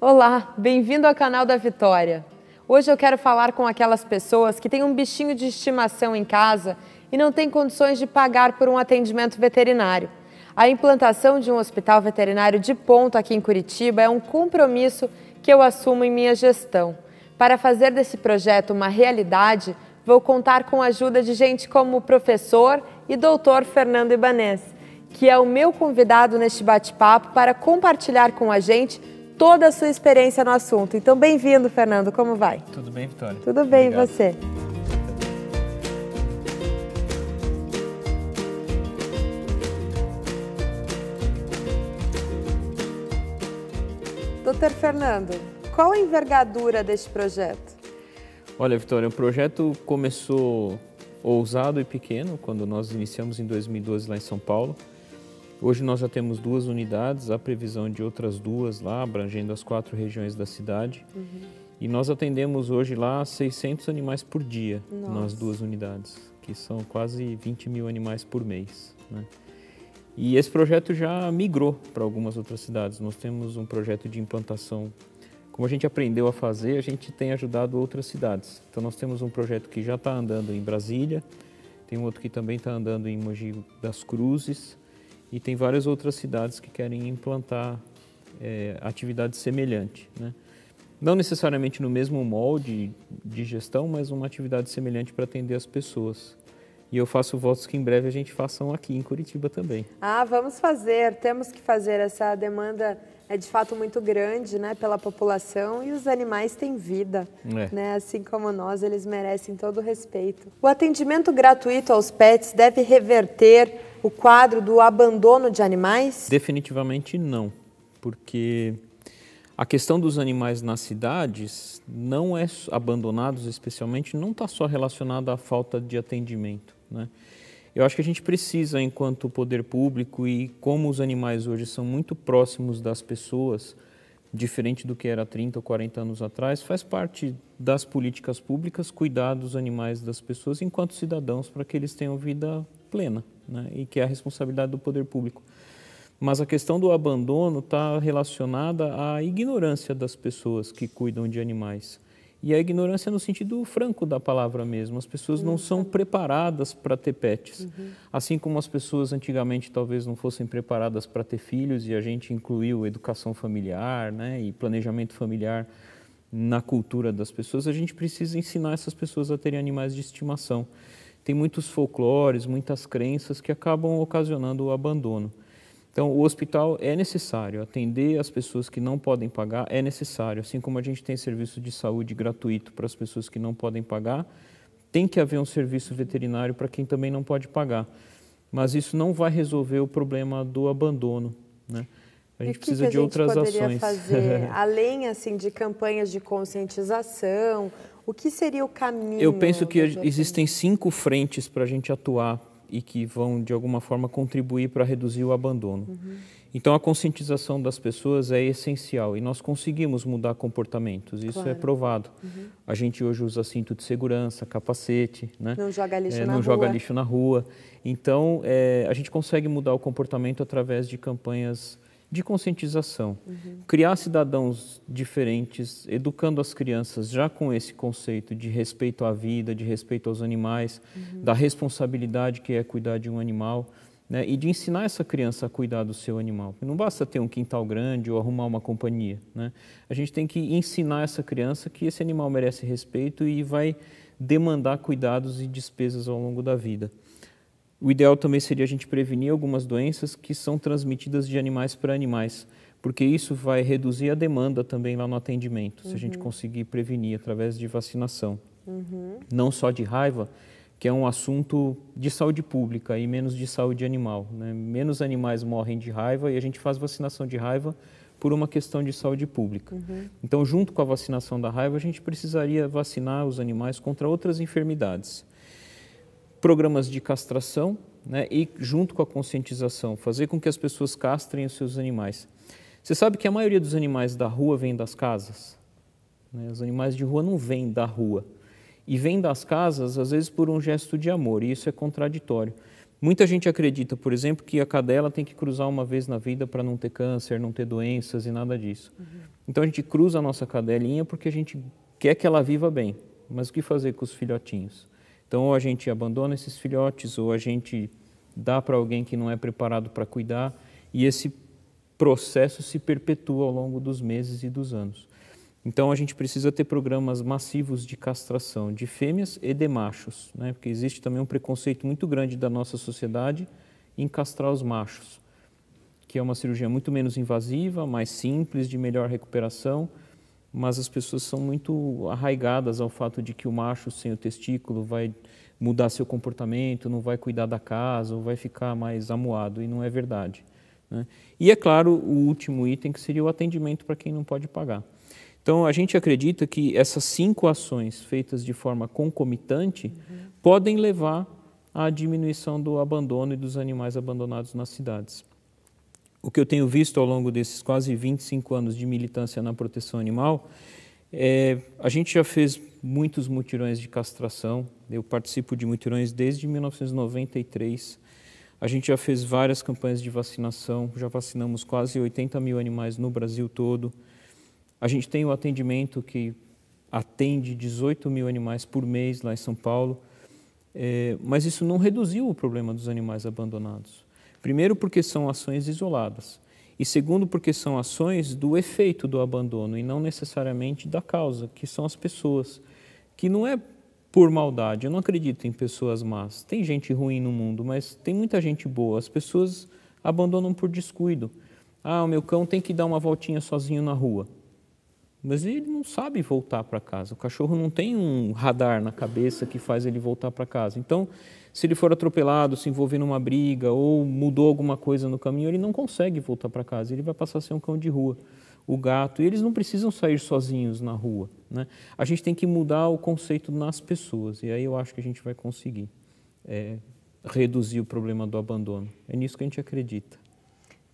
Olá, bem-vindo ao canal da Vitória. Hoje eu quero falar com aquelas pessoas que têm um bichinho de estimação em casa e não têm condições de pagar por um atendimento veterinário. A implantação de um hospital veterinário de ponta aqui em Curitiba é um compromisso que eu assumo em minha gestão. Para fazer desse projeto uma realidade, vou contar com a ajuda de gente como o professor e doutor Fernando Ibanez, que é o meu convidado neste bate-papo para compartilhar com a gente toda a sua experiência no assunto. Então, bem-vindo, Fernando. Como vai? Tudo bem, Vitória? Tudo bem, Obrigado. e você? Doutor Fernando, qual a envergadura deste projeto? Olha, Vitória, o projeto começou ousado e pequeno quando nós iniciamos em 2012 lá em São Paulo. Hoje nós já temos duas unidades, a previsão de outras duas lá, abrangendo as quatro regiões da cidade. Uhum. E nós atendemos hoje lá 600 animais por dia Nossa. nas duas unidades, que são quase 20 mil animais por mês. Né? E esse projeto já migrou para algumas outras cidades. Nós temos um projeto de implantação. Como a gente aprendeu a fazer, a gente tem ajudado outras cidades. Então nós temos um projeto que já está andando em Brasília, tem um outro que também está andando em Mogi das Cruzes, e tem várias outras cidades que querem implantar é, atividade semelhante. Né? Não necessariamente no mesmo molde de gestão, mas uma atividade semelhante para atender as pessoas. E eu faço votos que em breve a gente faça um aqui em Curitiba também. Ah, vamos fazer, temos que fazer. Essa demanda é de fato muito grande né, pela população e os animais têm vida. É. Né? Assim como nós, eles merecem todo o respeito. O atendimento gratuito aos pets deve reverter o quadro do abandono de animais? Definitivamente não, porque a questão dos animais nas cidades não é abandonados, especialmente, não está só relacionada à falta de atendimento, né? Eu acho que a gente precisa, enquanto poder público e como os animais hoje são muito próximos das pessoas, diferente do que era 30 ou 40 anos atrás, faz parte das políticas públicas cuidar dos animais das pessoas enquanto cidadãos para que eles tenham vida plena né, e que é a responsabilidade do poder público. Mas a questão do abandono está relacionada à ignorância das pessoas que cuidam de animais. E a ignorância no sentido franco da palavra mesmo. As pessoas não são preparadas para ter pets. Uhum. Assim como as pessoas antigamente talvez não fossem preparadas para ter filhos e a gente incluiu educação familiar né, e planejamento familiar na cultura das pessoas, a gente precisa ensinar essas pessoas a terem animais de estimação tem muitos folclores, muitas crenças que acabam ocasionando o abandono. Então, o hospital é necessário, atender as pessoas que não podem pagar é necessário, assim como a gente tem serviço de saúde gratuito para as pessoas que não podem pagar, tem que haver um serviço veterinário para quem também não pode pagar. Mas isso não vai resolver o problema do abandono, né? A gente e precisa que que a gente outras poderia ações. fazer, além assim de campanhas de conscientização, o que seria o caminho? Eu penso que existem cinco frentes para a gente atuar e que vão de alguma forma contribuir para reduzir o abandono. Uhum. Então a conscientização das pessoas é essencial e nós conseguimos mudar comportamentos, isso é claro. é provado. Uhum. A gente hoje usa cinto de segurança, capacete, né? Não joga lixo é, na não rua. joga lixo na rua. Então é, a gente consegue mudar o comportamento através de campanhas de conscientização. Uhum. Criar cidadãos diferentes, educando as crianças já com esse conceito de respeito à vida, de respeito aos animais, uhum. da responsabilidade que é cuidar de um animal. Né, e de ensinar essa criança a cuidar do seu animal. Não basta ter um quintal grande ou arrumar uma companhia. Né? A gente tem que ensinar essa criança que esse animal merece respeito e vai demandar cuidados e despesas ao longo da vida. O ideal também seria a gente prevenir algumas doenças que são transmitidas de animais para animais, porque isso vai reduzir a demanda também lá no atendimento, uhum. se a gente uhum. conseguir prevenir através de vacinação. Uhum. Não só de raiva, que é um assunto de saúde pública e menos de saúde animal. Né? Menos animais morrem de raiva e a gente faz vacinação de raiva por uma questão de saúde pública. Uhum. Então, junto com a vacinação da raiva, a gente precisaria vacinar os animais contra outras enfermidades programas de castração né, e, junto com a conscientização, fazer com que as pessoas castrem os seus animais. Você sabe que a maioria dos animais da rua vem das casas. Né? Os animais de rua não vêm da rua. E vêm das casas, às vezes, por um gesto de amor, e isso é contraditório. Muita gente acredita, por exemplo, que a cadela tem que cruzar uma vez na vida para não ter câncer, não ter doenças e nada disso. Uhum. Então a gente cruza a nossa cadelinha porque a gente quer que ela viva bem. Mas o que fazer com os filhotinhos? Então, ou a gente abandona esses filhotes, ou a gente dá para alguém que não é preparado para cuidar, e esse processo se perpetua ao longo dos meses e dos anos. Então, a gente precisa ter programas massivos de castração de fêmeas e de machos, né? porque existe também um preconceito muito grande da nossa sociedade em castrar os machos, que é uma cirurgia muito menos invasiva, mais simples, de melhor recuperação mas as pessoas são muito arraigadas ao fato de que o macho sem o testículo vai mudar seu comportamento, não vai cuidar da casa, ou vai ficar mais amuado, e não é verdade. Né? E é claro, o último item que seria o atendimento para quem não pode pagar. Então, a gente acredita que essas cinco ações feitas de forma concomitante uhum. podem levar à diminuição do abandono e dos animais abandonados nas cidades o que eu tenho visto ao longo desses quase 25 anos de militância na proteção animal, é, a gente já fez muitos mutirões de castração, eu participo de mutirões desde 1993. A gente já fez várias campanhas de vacinação, já vacinamos quase 80 mil animais no Brasil todo. A gente tem o atendimento que atende 18 mil animais por mês lá em São Paulo, é, mas isso não reduziu o problema dos animais abandonados. Primeiro, porque são ações isoladas. E segundo, porque são ações do efeito do abandono e não necessariamente da causa, que são as pessoas. Que não é por maldade, eu não acredito em pessoas más. Tem gente ruim no mundo, mas tem muita gente boa. As pessoas abandonam por descuido. Ah, o meu cão tem que dar uma voltinha sozinho na rua. Mas ele não sabe voltar para casa. O cachorro não tem um radar na cabeça que faz ele voltar para casa. Então, se ele for atropelado, se envolver numa briga ou mudou alguma coisa no caminho, ele não consegue voltar para casa. Ele vai passar a ser um cão de rua. O gato, e eles não precisam sair sozinhos na rua. Né? A gente tem que mudar o conceito nas pessoas. E aí eu acho que a gente vai conseguir é, reduzir o problema do abandono. É nisso que a gente acredita.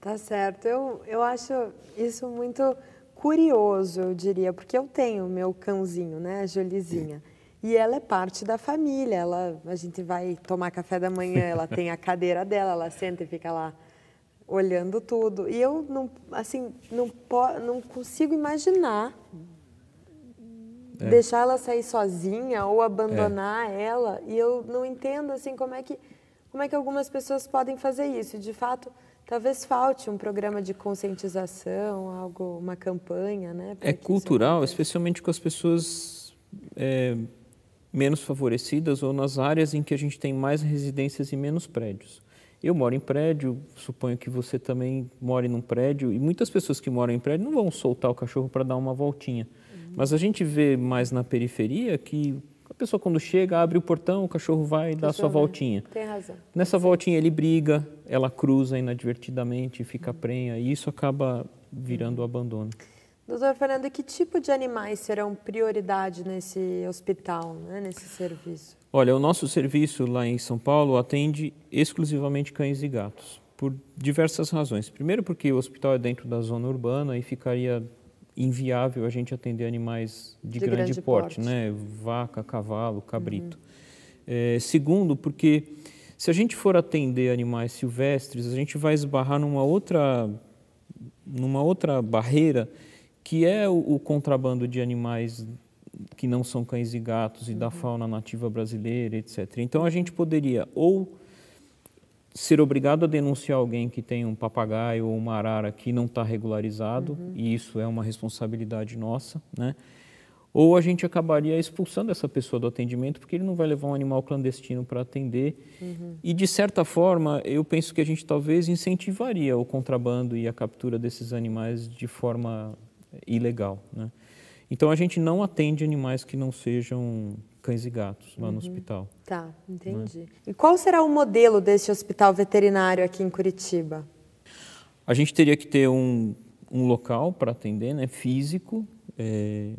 Tá certo. Eu, eu acho isso muito curioso, eu diria, porque eu tenho meu cãozinho, né, a Jolizinha. E ela é parte da família. Ela, a gente vai tomar café da manhã, ela tem a cadeira dela, ela senta e fica lá olhando tudo. E eu não, assim, não, não consigo imaginar é. deixar ela sair sozinha ou abandonar é. ela. E eu não entendo assim como é que como é que algumas pessoas podem fazer isso. De fato, Talvez falte um programa de conscientização, algo, uma campanha, né? É cultural, especialmente com as pessoas é, menos favorecidas ou nas áreas em que a gente tem mais residências e menos prédios. Eu moro em prédio, suponho que você também mora em um prédio, e muitas pessoas que moram em prédio não vão soltar o cachorro para dar uma voltinha. Uhum. Mas a gente vê mais na periferia que a pessoa quando chega, abre o portão, o cachorro vai dá sua voltinha. Tem razão. Nessa voltinha ele briga, ela cruza inadvertidamente, fica uhum. prenha e isso acaba virando o abandono. Doutor Fernando, que tipo de animais serão prioridade nesse hospital, né, nesse serviço? Olha, o nosso serviço lá em São Paulo atende exclusivamente cães e gatos, por diversas razões. Primeiro porque o hospital é dentro da zona urbana e ficaria inviável a gente atender animais de, de grande, grande, porte, porte. Né? vaca, cavalo, cabrito. Uhum. É, segundo, porque se a gente for atender animais silvestres, a gente vai esbarrar numa outra, numa outra barreira, que é o, o contrabando de animais que não são cães e gatos e uhum. da fauna nativa brasileira, etc. Então a gente poderia ou ser obrigado a denunciar alguém que tem um papagaio ou uma arara que não está regularizado, uhum. e isso é uma responsabilidade nossa, né? Ou a gente acabaria expulsando essa pessoa do atendimento porque ele não vai levar um animal clandestino para atender. Uhum. E, de certa forma, eu penso que a gente talvez incentivaria o contrabando e a captura desses animais de forma ilegal, né? Então, a gente não atende animais que não sejam cães e gatos lá uhum. no hospital. Tá, entendi. Né? E qual será o modelo deste hospital veterinário aqui em Curitiba? A gente teria que ter um, um local para atender, né, físico, é,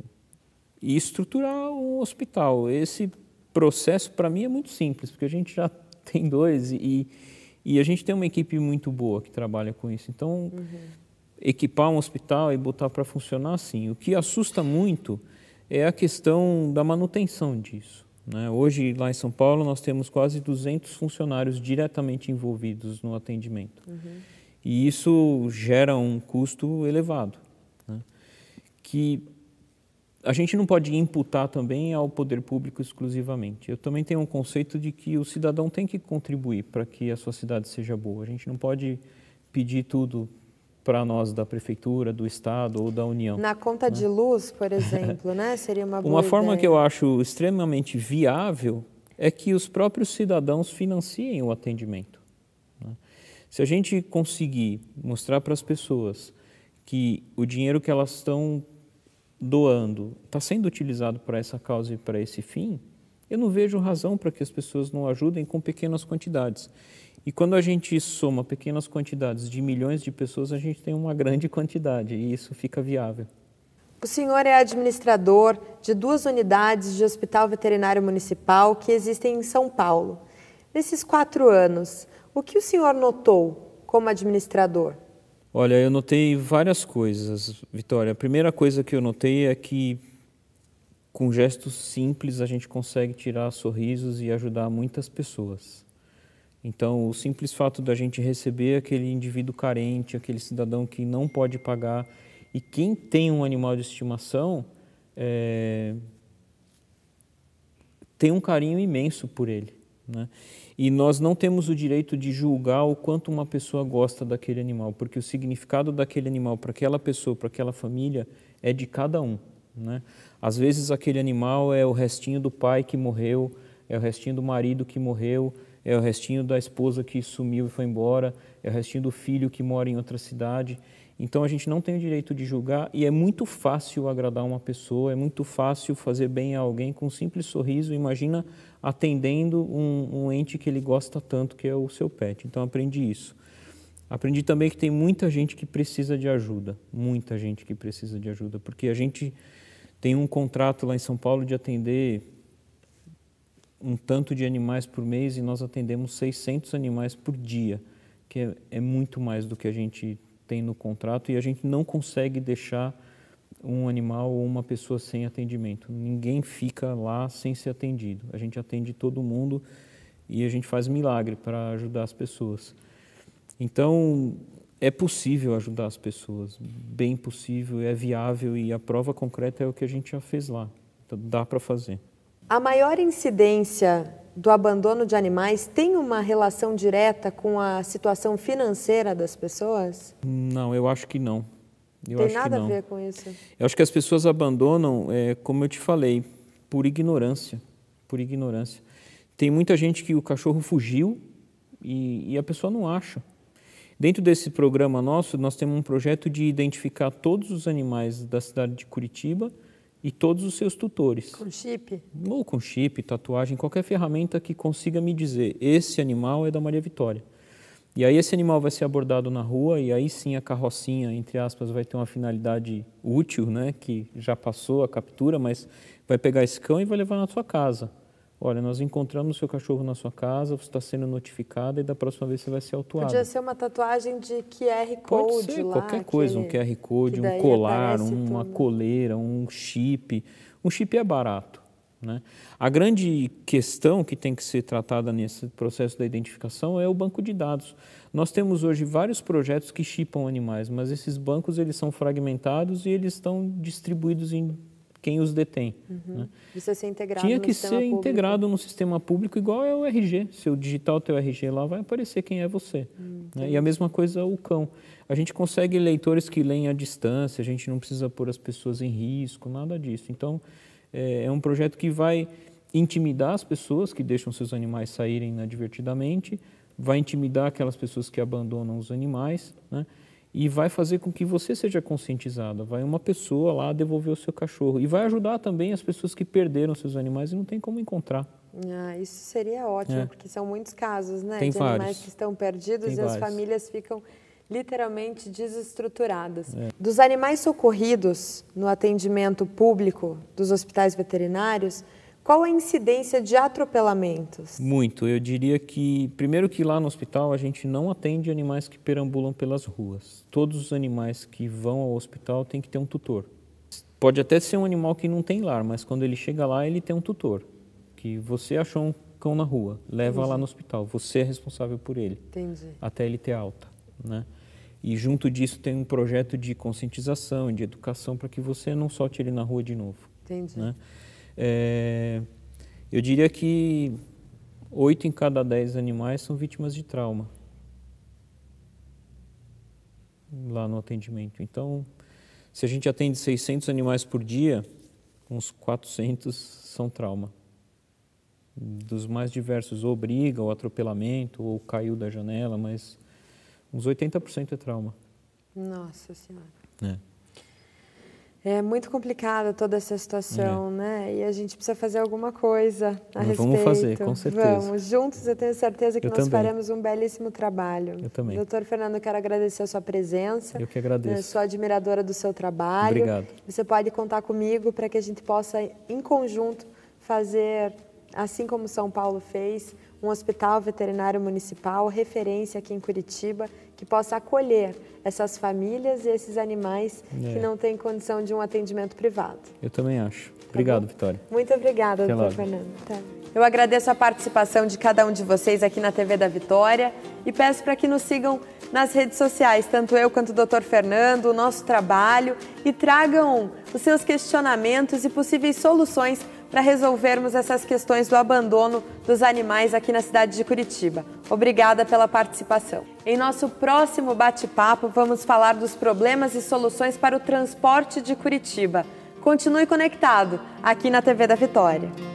e estruturar um hospital. Esse processo, para mim, é muito simples, porque a gente já tem dois e, e a gente tem uma equipe muito boa que trabalha com isso. Então, uhum. equipar um hospital e botar para funcionar, sim. O que assusta muito é a questão da manutenção disso. Né? Hoje, lá em São Paulo, nós temos quase 200 funcionários diretamente envolvidos no atendimento. Uhum. E isso gera um custo elevado, né? que a gente não pode imputar também ao poder público exclusivamente. Eu também tenho um conceito de que o cidadão tem que contribuir para que a sua cidade seja boa. A gente não pode pedir tudo para nós da prefeitura, do estado ou da união. Na conta né? de luz, por exemplo, né? Seria uma boa Uma ideia. forma que eu acho extremamente viável é que os próprios cidadãos financiem o atendimento. Né? Se a gente conseguir mostrar para as pessoas que o dinheiro que elas estão doando está sendo utilizado para essa causa e para esse fim, eu não vejo razão para que as pessoas não ajudem com pequenas quantidades. E quando a gente soma pequenas quantidades de milhões de pessoas, a gente tem uma grande quantidade e isso fica viável. O senhor é administrador de duas unidades de hospital veterinário municipal que existem em São Paulo. Nesses quatro anos, o que o senhor notou como administrador? Olha, eu notei várias coisas, Vitória. A primeira coisa que eu notei é que, com gestos simples, a gente consegue tirar sorrisos e ajudar muitas pessoas. Então, o simples fato da gente receber aquele indivíduo carente, aquele cidadão que não pode pagar, e quem tem um animal de estimação é, tem um carinho imenso por ele. Né? E nós não temos o direito de julgar o quanto uma pessoa gosta daquele animal, porque o significado daquele animal para aquela pessoa, para aquela família, é de cada um. Né? Às vezes, aquele animal é o restinho do pai que morreu, é o restinho do marido que morreu, é o restinho da esposa que sumiu e foi embora, é o restinho do filho que mora em outra cidade. Então a gente não tem o direito de julgar e é muito fácil agradar uma pessoa, é muito fácil fazer bem a alguém com um simples sorriso. Imagina atendendo um, um ente que ele gosta tanto, que é o seu pet. Então aprendi isso. Aprendi também que tem muita gente que precisa de ajuda, muita gente que precisa de ajuda, porque a gente tem um contrato lá em São Paulo de atender um tanto de animais por mês e nós atendemos 600 animais por dia, que é, é muito mais do que a gente tem no contrato e a gente não consegue deixar um animal ou uma pessoa sem atendimento. Ninguém fica lá sem ser atendido. A gente atende todo mundo e a gente faz milagre para ajudar as pessoas. Então, é possível ajudar as pessoas, bem possível, é viável e a prova concreta é o que a gente já fez lá. Então, dá para fazer. A maior incidência do abandono de animais tem uma relação direta com a situação financeira das pessoas? Não, eu acho que não. Eu tem nada a ver com isso. Eu acho que as pessoas abandonam, é, como eu te falei, por ignorância, por ignorância. Tem muita gente que o cachorro fugiu e, e a pessoa não acha. Dentro desse programa nosso, nós temos um projeto de identificar todos os animais da cidade de Curitiba e todos os seus tutores. Com chip? Ou com chip, tatuagem, qualquer ferramenta que consiga me dizer: esse animal é da Maria Vitória. E aí esse animal vai ser abordado na rua e aí sim a carrocinha, entre aspas, vai ter uma finalidade útil, né, que já passou a captura, mas vai pegar esse cão e vai levar na sua casa. Olha, nós encontramos seu cachorro na sua casa, você está sendo notificada e da próxima vez você vai ser autuado. Podia ser uma tatuagem de QR Code Pode ser, lá, qualquer coisa, que, um QR Code, um colar, uma tudo. coleira, um chip. Um chip é barato. Né? A grande questão que tem que ser tratada nesse processo da identificação é o banco de dados. Nós temos hoje vários projetos que chipam animais, mas esses bancos eles são fragmentados e eles estão distribuídos em quem os detém. Uhum. Né? ser integrado Tinha que ser público. integrado no sistema público, igual é o RG. Se digital, o teu RG lá, vai aparecer quem é você. Hum, né? E a mesma coisa o cão. A gente consegue leitores que leem à distância, a gente não precisa pôr as pessoas em risco, nada disso. Então, é, é um projeto que vai intimidar as pessoas que deixam seus animais saírem inadvertidamente, vai intimidar aquelas pessoas que abandonam os animais, né? e vai fazer com que você seja conscientizada. Vai uma pessoa lá devolver o seu cachorro e vai ajudar também as pessoas que perderam seus animais e não tem como encontrar. Ah, isso seria ótimo, é. porque são muitos casos, né? Tem de vários. animais que estão perdidos tem e vários. as famílias ficam literalmente desestruturadas. É. Dos animais socorridos no atendimento público dos hospitais veterinários, qual a incidência de atropelamentos? Muito. Eu diria que, primeiro que lá no hospital a gente não atende animais que perambulam pelas ruas. Todos os animais que vão ao hospital têm que ter um tutor. Pode até ser um animal que não tem lar, mas quando ele chega lá ele tem um tutor. Que você achou um cão na rua, leva Entendi. lá no hospital. Você é responsável por ele. Entendi. Até ele ter alta, né? E junto disso tem um projeto de conscientização, de educação para que você não solte ele na rua de novo. Entendi. Né? É, eu diria que oito em cada dez animais são vítimas de trauma lá no atendimento. Então, se a gente atende 600 animais por dia, uns 400 são trauma. Dos mais diversos, ou briga, ou atropelamento, ou caiu da janela, mas uns 80% é trauma. Nossa Senhora. É. É muito complicada toda essa situação, é. né? E a gente precisa fazer alguma coisa a respeito. Vamos fazer, com certeza. Vamos, juntos eu tenho certeza que eu nós também. faremos um belíssimo trabalho. Eu também. Doutor Fernando, eu quero agradecer a sua presença. Eu que agradeço. Eu sou admiradora do seu trabalho. Obrigado. Você pode contar comigo para que a gente possa, em conjunto, fazer, assim como São Paulo fez, um hospital veterinário municipal referência aqui em Curitiba que possa acolher essas famílias e esses animais é. que não têm condição de um atendimento privado. Eu também acho. Tá Obrigado, Vitória. Muito obrigada, Até doutor logo. Fernando. Tá. Eu agradeço a participação de cada um de vocês aqui na TV da Vitória e peço para que nos sigam nas redes sociais, tanto eu quanto o doutor Fernando, o nosso trabalho e tragam os seus questionamentos e possíveis soluções para resolvermos essas questões do abandono dos animais aqui na cidade de Curitiba. Obrigada pela participação. Em nosso próximo bate-papo, vamos falar dos problemas e soluções para o transporte de Curitiba. Continue conectado aqui na TV da Vitória.